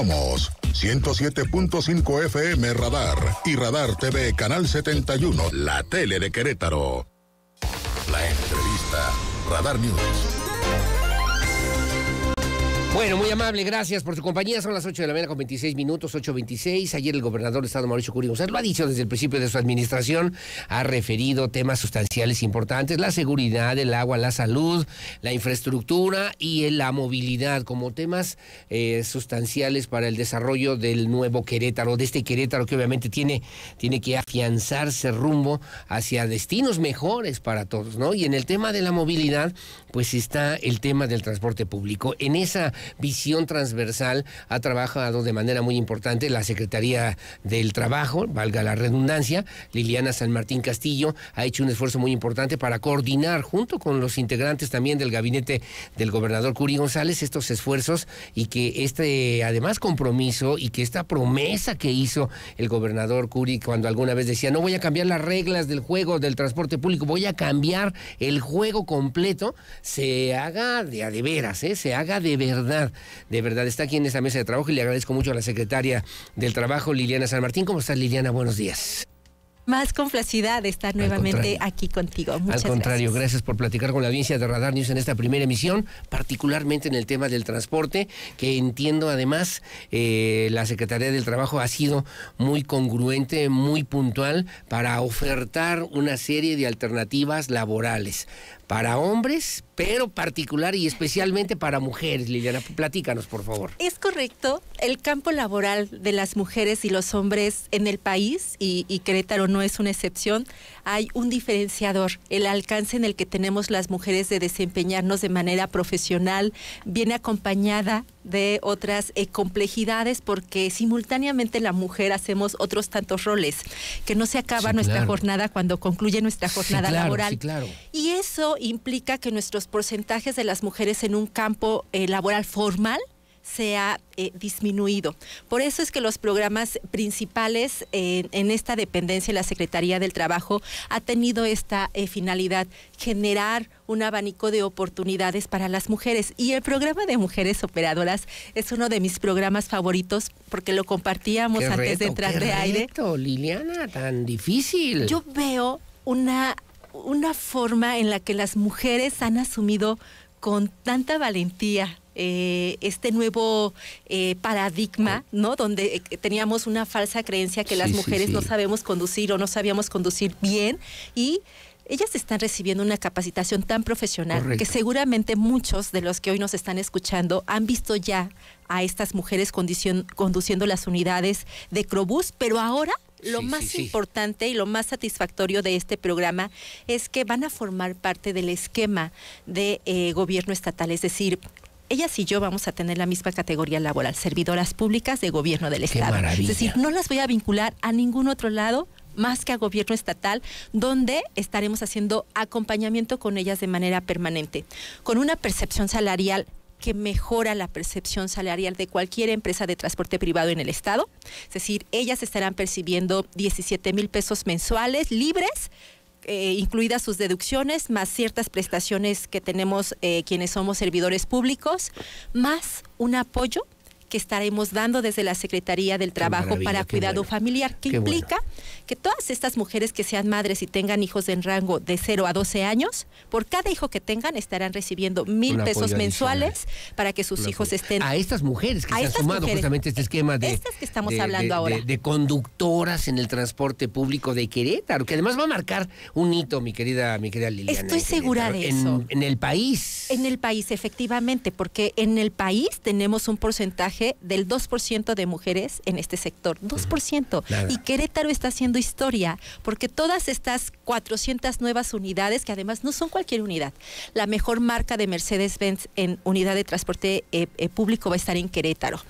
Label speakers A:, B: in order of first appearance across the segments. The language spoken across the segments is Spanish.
A: Somos 107.5 FM Radar y Radar TV Canal 71, la tele de Querétaro. La entrevista Radar
B: News. Bueno, muy amable, gracias por su compañía. Son las 8 de la mañana con 26 minutos, 8.26. Ayer el gobernador del Estado, Mauricio Curi González, lo ha dicho desde el principio de su administración, ha referido temas sustanciales importantes, la seguridad, el agua, la salud, la infraestructura y la movilidad como temas eh, sustanciales para el desarrollo del nuevo Querétaro, de este Querétaro que obviamente tiene, tiene que afianzarse rumbo hacia destinos mejores para todos, ¿no? Y en el tema de la movilidad, pues está el tema del transporte público. En esa visión transversal ha trabajado de manera muy importante la Secretaría del Trabajo, valga la redundancia, Liliana San Martín Castillo ha hecho un esfuerzo muy importante para coordinar junto con los integrantes también del gabinete del gobernador Curi González estos esfuerzos y que este además compromiso y que esta promesa que hizo el gobernador Curi cuando alguna vez decía no voy a cambiar las reglas del juego del transporte público, voy a cambiar el juego completo, se haga de veras, ¿eh? se haga de verdad de verdad está aquí en esta mesa de trabajo y le agradezco mucho a la secretaria del Trabajo, Liliana San Martín. ¿Cómo estás, Liliana? Buenos días más
A: complacida de estar nuevamente aquí contigo. Al contrario,
B: gracias. por platicar con la audiencia de Radar News en esta primera emisión, particularmente en el tema del transporte, que entiendo además eh, la Secretaría del Trabajo ha sido muy congruente, muy puntual para ofertar una serie de alternativas laborales para hombres, pero particular y especialmente para mujeres. Liliana, platícanos, por favor.
A: Es correcto, el campo laboral de las mujeres y los hombres en el país, y, y, Querétaro no es una excepción, hay un diferenciador. El alcance en el que tenemos las mujeres de desempeñarnos de manera profesional viene acompañada de otras eh, complejidades porque simultáneamente la mujer hacemos otros tantos roles que no se acaba nuestra jornada cuando concluye nuestra jornada laboral claro. y eso implica que nuestros porcentajes de las mujeres en un campo eh, laboral formal se ha eh, disminuido. Por eso es que los programas principales eh, en esta dependencia, la Secretaría del Trabajo, ha tenido esta eh, finalidad, generar un abanico de oportunidades para las mujeres. Y el programa de mujeres operadoras es uno de mis programas
B: favoritos porque lo compartíamos antes de entrar qué de aire. Liliana, tan difícil. Yo
A: veo una, una forma en la que las mujeres han asumido con tanta valentía eh, este nuevo eh, paradigma, ah. ¿no? Donde eh, teníamos una falsa creencia que las mujeres no sabemos conducir o no sabíamos conducir bien y ellas están recibiendo una capacitación tan profesional que seguramente muchos de los que hoy nos están escuchando han visto ya a estas mujeres conduciendo las unidades de Crobús, pero ahora lo más importante y lo más satisfactorio de este programa es que van a formar parte del esquema de gobierno estatal, es decir, ellas y yo vamos a tener la misma categoría laboral, servidoras públicas de gobierno del Estado. Es decir, no las voy a vincular a ningún otro lado más que a gobierno estatal, donde estaremos haciendo acompañamiento con ellas de manera permanente, con una percepción salarial que mejora la percepción salarial de cualquier empresa de transporte privado en el Estado. Es decir, ellas estarán percibiendo 17 mil pesos mensuales libres eh, incluidas sus deducciones, más ciertas prestaciones que tenemos eh, quienes somos servidores públicos, más un apoyo que estaremos dando desde la Secretaría del Trabajo para Cuidado Familiar, que implica que todas estas mujeres que sean madres y tengan hijos en rango de 0 a 12 años, por cada hijo que tengan estarán recibiendo mil pesos mensuales ¿eh? para que sus hijos estén... A estas
B: mujeres que se han sumado justamente este esquema de...
A: estamos hablando De,
B: conductoras en el transporte público de Querétaro, que además va a marcar un hito, mi querida, mi querida Liliana. Estoy segura de eso. en el país.
A: En el país, efectivamente, porque en el país tenemos un porcentaje del 2% de mujeres en este sector. 2%. Y Querétaro está haciendo historia porque todas estas 400 nuevas unidades, que además no son cualquier unidad, la mejor marca de Mercedes-Benz en unidad de transporte eh, eh, público va a estar en Querétaro.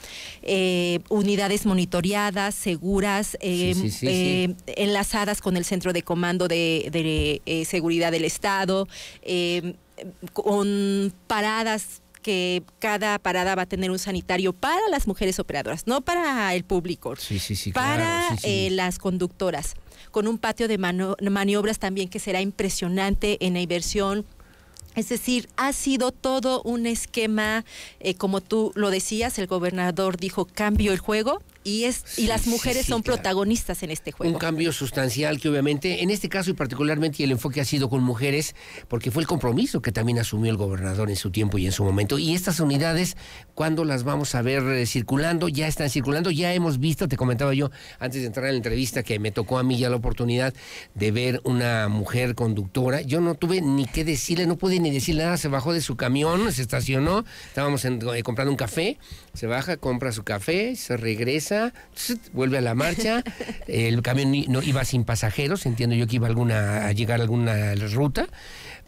A: Eh, unidades monitoreadas, seguras, enlazadas con el centro de comando de seguridad del Estado. con paradas que cada parada va a tener un sanitario para las mujeres operadoras, no para el público, para eh, las conductoras, con un patio de maniobras también que será impresionante en la inversión. Es decir, ha sido todo un esquema, eh, como tú lo decías, el gobernador dijo cambio el juego y, es, y las mujeres son protagonistas en este juego. Un
B: cambio sustancial que obviamente, en este caso y particularmente, el enfoque ha sido con mujeres, porque fue el compromiso que también asumió el gobernador en su tiempo y en su momento. Y estas unidades, cuando las vamos a ver eh, circulando? Ya están circulando, ya hemos visto, te comentaba yo antes de entrar en la entrevista, que me tocó a mí ya la oportunidad de ver una mujer conductora. Yo no tuve ni qué decirle, no pude ni decir nada, se bajó de su camión, se estacionó, estábamos eh, comprando un café, se baja, compra su café, se regresa vuelve a la marcha, el camión no iba sin pasajeros, entiendo yo que iba alguna, a llegar a alguna ruta,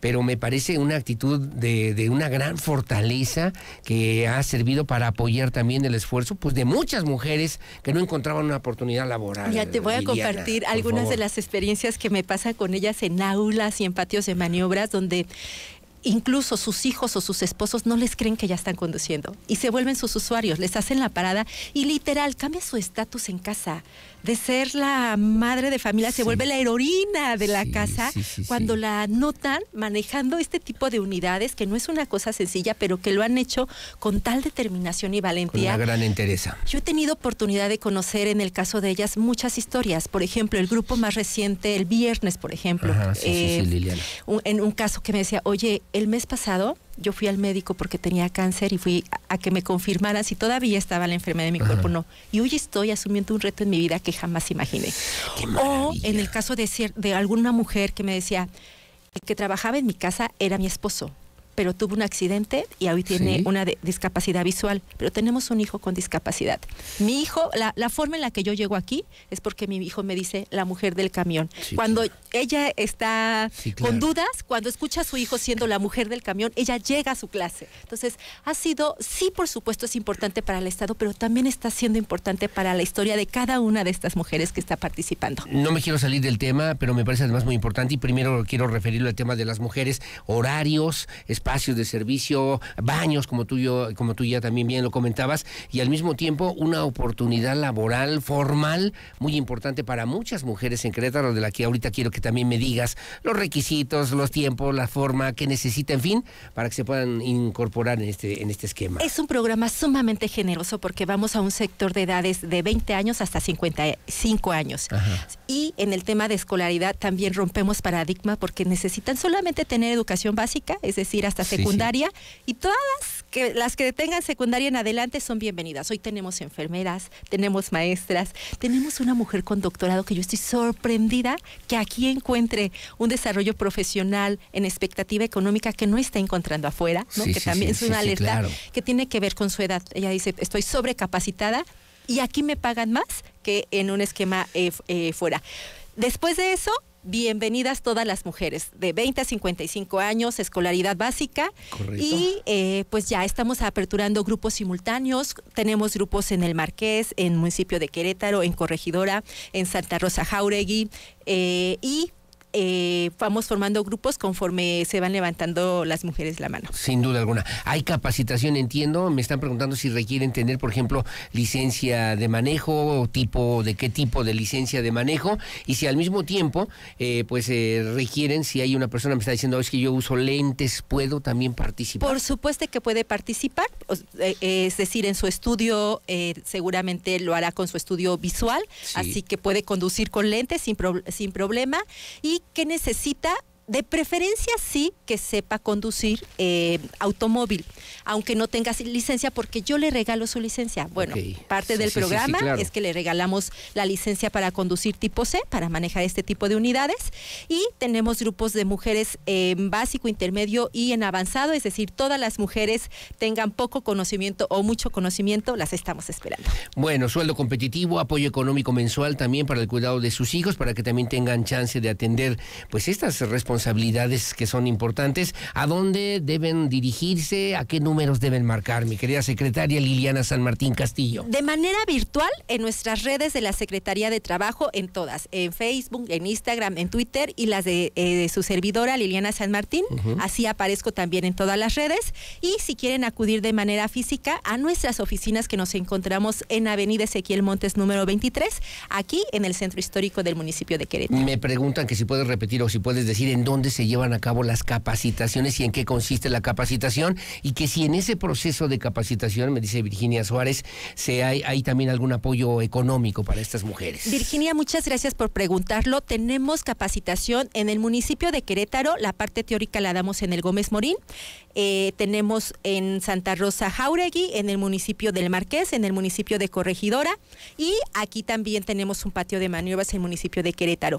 B: pero me parece una actitud de, una gran fortaleza que ha servido para apoyar también el esfuerzo pues de muchas mujeres que no encontraban una oportunidad laboral. Ya te voy a compartir algunas de las
A: experiencias que me pasan con ellas en aulas y en patios de maniobras donde incluso sus hijos o sus esposos no les creen que ya están conduciendo y se vuelven sus usuarios, les hacen la parada y literal cambia su estatus en casa. De ser la madre de familia se vuelve la heroína de la casa cuando la notan manejando este tipo de unidades que no es una cosa sencilla, pero que lo han hecho con tal determinación y valentía. Con
B: una gran interesa
A: Yo he tenido oportunidad de conocer en el caso de ellas muchas historias. Por ejemplo, el grupo más reciente, el viernes, por ejemplo, eh, en un caso que me decía, oye, el mes pasado yo fui al médico porque tenía cáncer y fui a, que me confirmaran si todavía estaba la enfermedad de mi cuerpo o no. Y hoy estoy asumiendo un reto en mi vida que jamás imaginé. Oh, o en el caso de, de alguna mujer que me decía, el que trabajaba en mi casa era mi esposo pero tuvo un accidente y hoy tiene una discapacidad visual, pero tenemos un hijo con discapacidad. Mi hijo, la, forma en la que yo llego aquí es porque mi hijo me dice la mujer del camión. cuando ella está con dudas, cuando escucha a su hijo siendo la mujer del camión, ella llega a su clase. Entonces, ha sido, sí, por supuesto, es importante para el Estado, pero también está siendo importante para la historia de cada una de estas mujeres que está participando. No me
B: quiero salir del tema, pero me parece además muy importante y primero quiero referirlo al tema de las mujeres, horarios, espacios de servicio, baños, como tú, como tú ya también bien lo comentabas, y al mismo tiempo una oportunidad laboral formal muy importante para muchas mujeres en Querétaro, de la que ahorita quiero que también me digas los requisitos, los tiempos, la forma que necesita, en fin, para que se puedan incorporar en este, en este esquema.
A: Es un programa sumamente generoso porque vamos a un sector de edades de 20 años hasta 55 años. Y en el tema de escolaridad también rompemos paradigma porque necesitan solamente tener educación básica, es decir, hasta secundaria y todas que las que tengan secundaria en adelante son bienvenidas. Hoy tenemos enfermeras, tenemos maestras, tenemos una mujer con doctorado que yo estoy sorprendida que aquí encuentre un desarrollo profesional en expectativa económica que no está encontrando afuera, ¿no? que también es una alerta que tiene que ver con su edad. Ella dice, estoy sobrecapacitada y aquí me pagan más que en un esquema eh, eh, fuera. Después de eso, bienvenidas todas las mujeres de 20 a 55 años, escolaridad básica. Y eh, pues ya estamos aperturando grupos simultáneos. Tenemos grupos en el Marqués, en municipio de Querétaro, en Corregidora, en Santa Rosa Jauregui. Eh, y eh, vamos formando grupos conforme se van levantando las mujeres la mano.
B: Sin duda alguna. Hay capacitación, entiendo. Me están preguntando si requieren tener, por ejemplo, licencia de manejo, o tipo, de qué tipo de licencia de manejo, y si al mismo tiempo, eh, pues eh, requieren, si hay una persona me está diciendo, es que yo uso lentes, ¿puedo también participar?
A: Por supuesto que puede participar, es decir, en su estudio seguramente lo hará con su estudio visual, así que puede conducir con lentes sin, sin problema. Y qué necesita de preferencia sí que sepa conducir eh, automóvil, aunque no tenga licencia, porque yo le regalo su licencia. Bueno, parte del programa es que le regalamos la licencia para conducir tipo C, para manejar este tipo de unidades. Y tenemos grupos de mujeres en básico, intermedio y en avanzado, es decir, todas las mujeres tengan poco conocimiento o mucho conocimiento, las estamos esperando.
B: Bueno, sueldo competitivo, apoyo económico mensual también para el cuidado de sus hijos, para que también tengan chance de atender pues estas responsabilidades responsabilidades que son importantes. ¿A dónde deben dirigirse? ¿A qué números deben marcar, mi querida secretaria Liliana San Martín Castillo?
A: De manera virtual en nuestras redes de la Secretaría de Trabajo, en todas, en Facebook, en Instagram, en Twitter y las de, eh, su servidora Liliana San Martín. Así aparezco también en todas las redes. Y si quieren acudir de manera física a nuestras oficinas que nos encontramos en Avenida Ezequiel Montes número 23, aquí en el centro histórico del municipio de Querétaro.
B: Me preguntan que si puedes repetir o si puedes decir en dónde se llevan a cabo las capacitaciones y en qué consiste la capacitación y que si en ese proceso de capacitación, me dice Virginia Suárez, se hay, también algún apoyo económico para estas mujeres.
A: Virginia, muchas gracias por preguntarlo. Tenemos capacitación en el municipio de Querétaro, la parte teórica la damos en el Gómez Morín, eh, tenemos en Santa Rosa Jauregui, en el municipio del Marqués, en el municipio de Corregidora y aquí también tenemos un patio de maniobras en el municipio de Querétaro.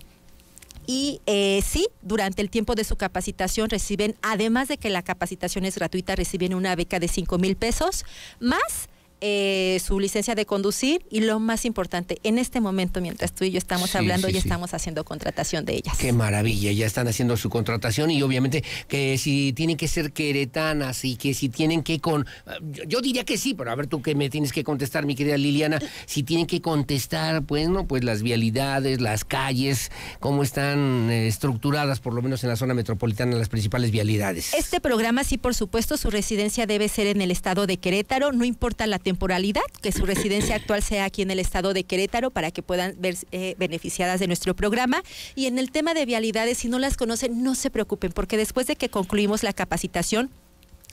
A: Y eh, sí, durante el tiempo de su capacitación reciben, además de que la capacitación es gratuita, reciben una beca de 5 mil pesos, más eh, su licencia de conducir y lo más importante, en este momento, mientras tú y yo estamos hablando, ya estamos haciendo contratación de ellas.
B: Qué maravilla, ya están haciendo su contratación y obviamente que si tienen que ser queretanas y que si tienen que con... Yo, diría que sí, pero a ver tú que me tienes que contestar, mi querida Liliana, si tienen que contestar, pues no, pues las vialidades, las calles, cómo están eh, estructuradas, por lo menos en la zona metropolitana, las principales vialidades.
A: Este programa sí, por supuesto, su residencia debe ser en el estado de Querétaro, no importa la temporada temporalidad, que su residencia actual sea aquí en el estado de Querétaro para que puedan ver eh, beneficiadas de nuestro programa. Y en el tema de vialidades, si no las conocen, no se preocupen, porque después de que concluimos la capacitación,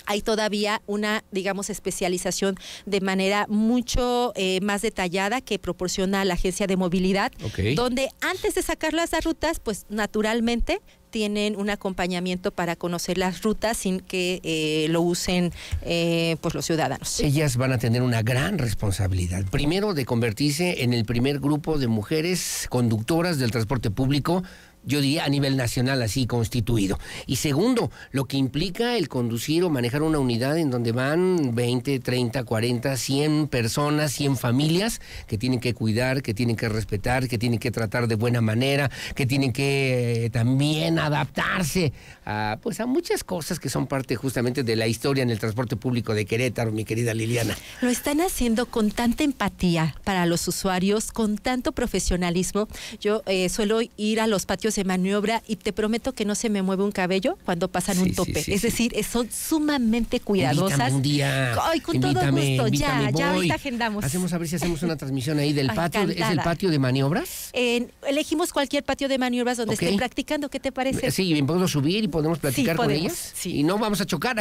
A: hay todavía una, digamos, especialización de manera mucho eh, más detallada que proporciona la agencia de movilidad, donde antes de sacar las rutas, pues naturalmente tienen un acompañamiento para conocer las rutas sin que eh, lo usen eh, pues los ciudadanos. Ellas
B: van a tener una gran responsabilidad. Primero de convertirse en el primer grupo de mujeres conductoras del transporte público yo diría a nivel nacional así constituido. Y segundo, lo que implica el conducir o manejar una unidad en donde van 20, 30, 40, 100 personas, 100 familias que tienen que cuidar, que tienen que respetar, que tienen que tratar de buena manera, que tienen que eh, también adaptarse a, pues, a muchas cosas que son parte justamente de la historia en el transporte público de Querétaro, mi querida Liliana.
A: Lo están haciendo con tanta empatía para los usuarios, con tanto profesionalismo. Yo eh, suelo ir a los patios se maniobra y te prometo que no se me mueve un cabello cuando pasan un tope. es decir, son sumamente cuidadosas. con todo gusto, ya, ya ahorita agendamos. Hacemos
B: a ver si hacemos una transmisión ahí del patio. ¿Es el patio de maniobras?
A: elegimos cualquier patio de maniobras donde estén practicando, ¿qué te parece? Sí,
B: podemos subir y podemos platicar con ellas. Y no vamos a chocar.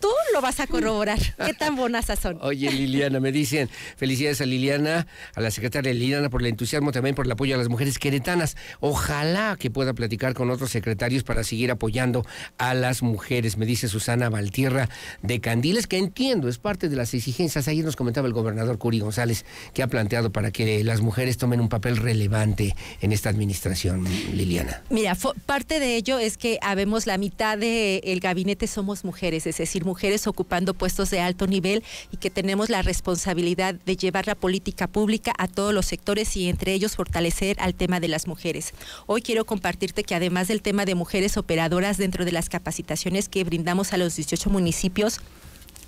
B: tú lo vas a corroborar. Qué tan bonazas son. Oye, Liliana, me dicen felicidades a Liliana, a la secretaria Liliana por el entusiasmo, también por el apoyo a las mujeres queretanas. Ojalá que pueda platicar con otros secretarios para seguir apoyando a las mujeres, me dice Susana Valtierra de Candiles, que entiendo, es parte de las exigencias. Ayer nos comentaba el gobernador Curi González que ha planteado para que las mujeres tomen un papel relevante en esta administración, Liliana.
A: Mira, parte de ello es que habemos la mitad del gabinete somos mujeres, es decir, mujeres ocupando puestos de alto nivel y que tenemos la responsabilidad de llevar la política pública a todos los sectores y entre ellos fortalecer al tema de las mujeres. Hoy quiero compartirte que además del tema de mujeres operadoras dentro de las capacitaciones que brindamos a los 18 municipios,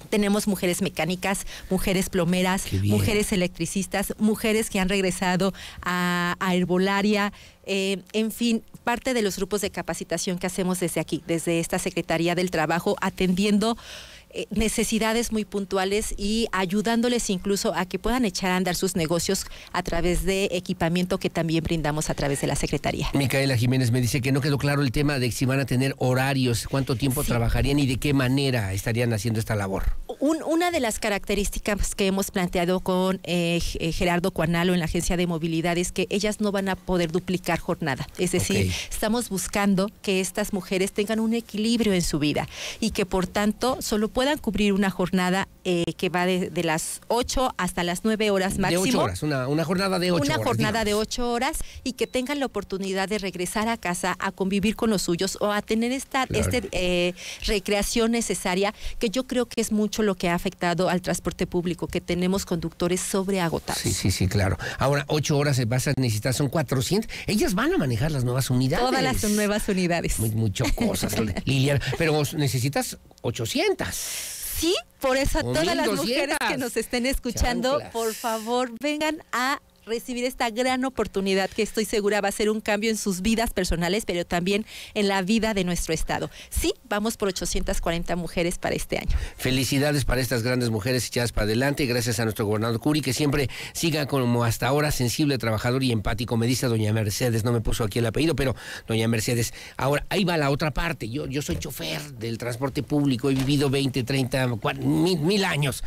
A: tenemos mujeres mecánicas, mujeres plomeras, mujeres electricistas, mujeres que han regresado a, herbolaria, eh, en fin, parte de los grupos de capacitación que hacemos desde aquí, desde esta Secretaría del Trabajo, atendiendo eh, necesidades muy puntuales y ayudándoles incluso a que puedan echar a andar sus negocios a través de equipamiento que también brindamos a través de la Secretaría.
B: Micaela Jiménez me dice que no quedó claro el tema de si van a tener horarios, cuánto tiempo trabajarían y de qué manera estarían haciendo esta labor.
A: una de las características que hemos planteado con eh, eh, Gerardo Cuanalo en la Agencia de Movilidad es que ellas no van a poder duplicar jornada. Es decir, estamos buscando que estas mujeres tengan un equilibrio en su vida y que por tanto solo puedan puedan cubrir una jornada eh, que va de, de, las 8 hasta las 9 horas máximo. De 8 horas,
B: una, jornada de 8 horas. Una jornada de
A: 8 horas y que tengan la oportunidad de regresar a casa a convivir con los suyos o a tener esta este, eh, recreación necesaria, que yo creo que es mucho lo que ha afectado al transporte público, que tenemos conductores sobreagotados.
B: Sí, sí, sí, claro. Ahora, 8 horas se vas a son 400. Ellas van a manejar las nuevas unidades. Todas las
A: nuevas unidades.
B: muchas cosas, Liliana. Pero necesitas 800.
A: Sí, por eso a todas las mujeres que nos estén escuchando, por favor, vengan a recibir esta gran oportunidad que estoy segura va a ser un cambio en sus vidas personales, pero también en la vida de nuestro Estado. Sí, vamos por 840 mujeres para este año.
B: Felicidades para estas grandes mujeres echadas para adelante. Gracias a nuestro gobernador Curi, que siempre siga como hasta ahora sensible, trabajador y empático. Me dice doña Mercedes, no me puso aquí el apellido, pero doña Mercedes. Ahora, ahí va la otra parte. Yo, yo soy chofer del transporte público, he vivido 20, 30, mil, mil años.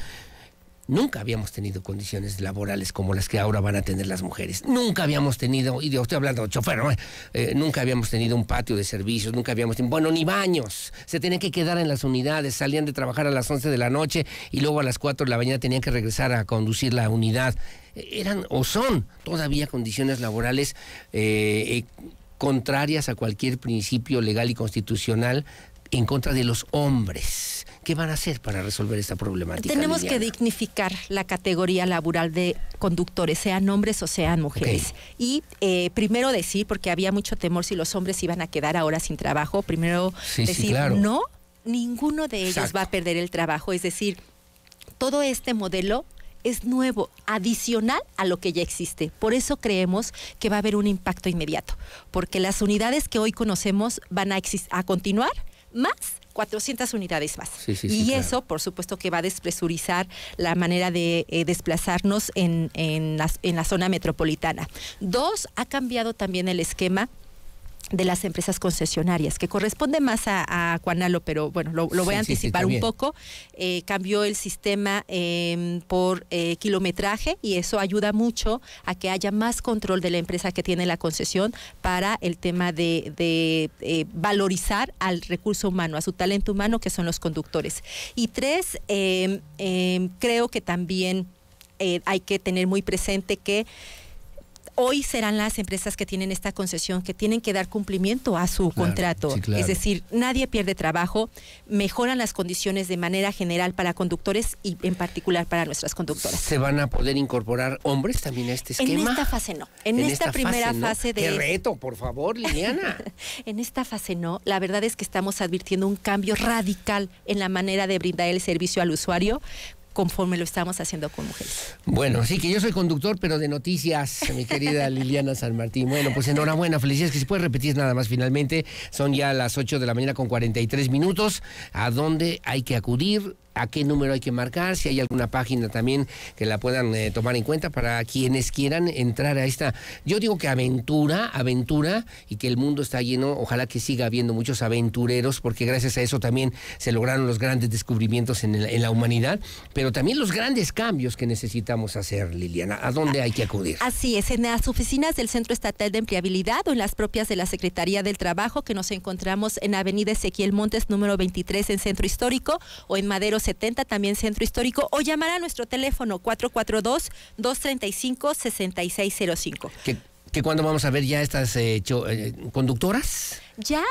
B: Nunca habíamos tenido condiciones laborales como las que ahora van a tener las mujeres. Nunca habíamos tenido, y de estoy hablando de chofer, eh, nunca habíamos tenido un patio de servicios, nunca habíamos tenido, bueno, ni baños. Se tenían que quedar en las unidades, salían de trabajar a las 11 de la noche y luego a las 4 de la mañana tenían que regresar a conducir la unidad. Eh, eran o son todavía condiciones laborales eh, contrarias a cualquier principio legal y constitucional en contra de los hombres ¿Qué van a hacer para resolver esta problemática? Tenemos que
A: dignificar la categoría laboral de conductores, sean hombres o sean mujeres. Y eh, primero decir, porque había mucho temor si los hombres iban a quedar ahora sin trabajo, primero decir, no, ninguno de ellos va a perder el trabajo. Es decir, todo este modelo es nuevo, adicional a lo que ya existe. Por eso creemos que va a haber un impacto inmediato, porque las unidades que hoy conocemos van a, a continuar, más 400 unidades más. y eso, por supuesto, que va a despresurizar la manera de eh, desplazarnos en, en, la, en la zona metropolitana. Dos, ha cambiado también el esquema de las empresas concesionarias, que corresponde más a, a Cuanalo, pero bueno, lo, voy a anticipar un poco. Eh, cambió el sistema em, por eh, kilometraje y eso ayuda mucho a que haya más control de la empresa que tiene la concesión para el tema de, de eh, valorizar al recurso humano, a su talento humano, que son los conductores. Y tres, em, em, creo que también hay que tener muy presente que hoy serán las empresas que tienen esta concesión que tienen que dar cumplimiento a su contrato. Es decir, nadie pierde trabajo, mejoran las condiciones de manera general para conductores y en particular para nuestras conductoras. ¿Se
B: van a poder incorporar hombres también a este esquema? En esta
A: fase no. En, esta, primera fase, fase de... ¡Qué reto,
B: por favor, Liliana!
A: en esta fase no. La verdad es que estamos advirtiendo un cambio radical en la manera de brindar el servicio al usuario conforme lo estamos haciendo con mujeres.
B: Bueno, sí que yo soy conductor, pero de noticias, mi querida Liliana San Martín. Bueno, pues enhorabuena, felicidades, que se puede repetir nada más finalmente, son ya las 8 de la mañana con 43 minutos, a dónde hay que acudir, a qué número hay que marcar, si hay alguna página también que la puedan eh, tomar en cuenta para quienes quieran entrar a esta, yo digo que aventura, aventura, y que el mundo está lleno, ojalá que siga habiendo muchos aventureros, porque gracias a eso también se lograron los grandes descubrimientos en, la humanidad, pero también los grandes cambios que necesitamos hacer, Liliana, ¿a dónde hay que acudir?
A: Así es, en las oficinas del Centro Estatal de Empleabilidad o en las propias de la Secretaría del Trabajo que nos encontramos en Avenida Ezequiel Montes número 23 en Centro Histórico o en Madero 70, también Centro Histórico, o llamar a nuestro teléfono 442-235-6605.
B: ¿Qué, ¿Qué cuándo vamos a ver ya estas eh, eh, conductoras?
A: Ya,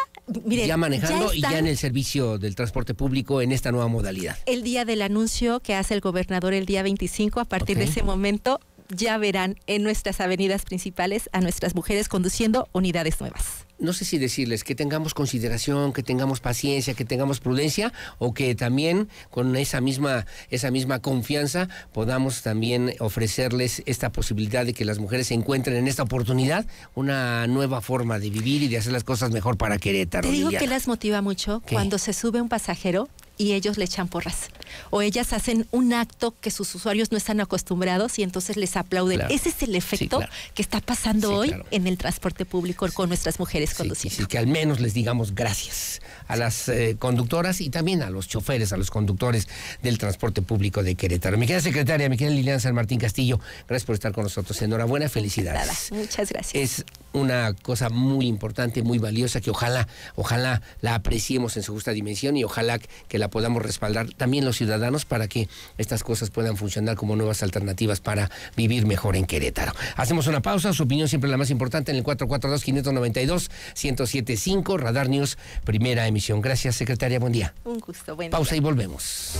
A: ya manejando y ya en el
B: servicio del transporte público en esta nueva modalidad.
A: El día del anuncio que hace el gobernador el día 25, a partir de ese momento ya verán en nuestras avenidas principales a nuestras mujeres conduciendo unidades nuevas.
B: No sé si decirles que tengamos consideración, que tengamos paciencia, que tengamos prudencia o que también con esa misma, esa misma confianza podamos también ofrecerles esta posibilidad de que las mujeres se encuentren en esta oportunidad una nueva forma de vivir y de hacer las cosas mejor para Querétaro. Te digo que las
A: motiva mucho cuando se sube un pasajero y ellos le echan porras. O ellas hacen un acto que sus usuarios no están acostumbrados y entonces
B: les aplauden. Ese es el efecto que está pasando hoy en el transporte público con nuestras mujeres conduciendo. Sí, que al menos les digamos gracias a las eh, conductoras y también a los choferes, a los conductores del transporte público de Querétaro. Mi querida secretaria, mi querida Liliana San Martín Castillo, gracias por estar con nosotros. Enhorabuena, felicidades. Nada, muchas gracias. Es una cosa muy importante, muy valiosa, que ojalá, ojalá la apreciemos en su justa dimensión y ojalá que la la podamos respaldar también los ciudadanos para que estas cosas puedan funcionar como nuevas alternativas para vivir mejor en Querétaro. Hacemos una pausa, su opinión siempre la más importante en el 442-592-1075, Radar News, primera emisión. Gracias, secretaria, buen día.
A: Un gusto, buen Pausa y
B: volvemos.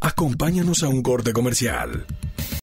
A: Acompáñanos a un corte comercial.